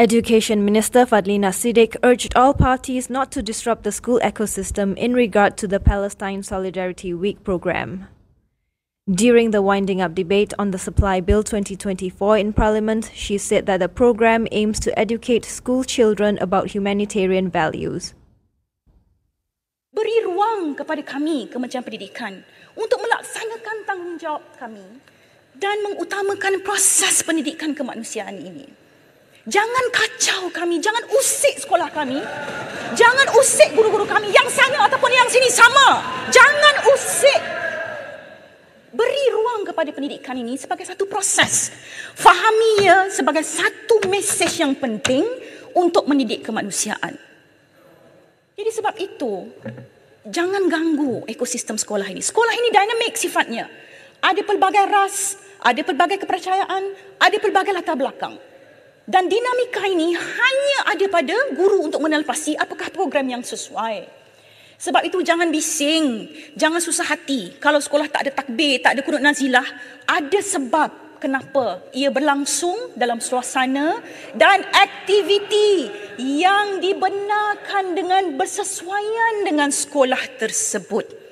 Education Minister Fadlina Siddiq urged all parties not to disrupt the school ecosystem in regard to the Palestine Solidarity Week program. During the winding up debate on the Supply Bill 2024 in Parliament, she said that the program aims to educate school children about humanitarian values. Beri ruang kepada kami, Kementerian Pendidikan, untuk melaksanakan tanggungjawab kami dan mengutamakan proses pendidikan kemanusiaan ini. Jangan kacau kami, jangan usik sekolah kami. Jangan usik guru-guru kami yang sana ataupun yang sini sama. Jangan usik. Beri ruang kepada pendidikan ini sebagai satu proses. Fahami ia ya, sebagai satu mesej yang penting untuk mendidik kemanusiaan. Jadi sebab itu, jangan ganggu ekosistem sekolah ini. Sekolah ini dinamik sifatnya. Ada pelbagai ras, ada pelbagai kepercayaan, ada pelbagai latar belakang. Dan dinamika ini hanya ada pada guru untuk menelpasi apakah program yang sesuai. Sebab itu jangan bising, jangan susah hati. Kalau sekolah tak ada takbir, tak ada kunut nazilah, ada sebab kenapa ia berlangsung dalam suasana dan aktiviti yang dibenarkan dengan bersesuaian dengan sekolah tersebut.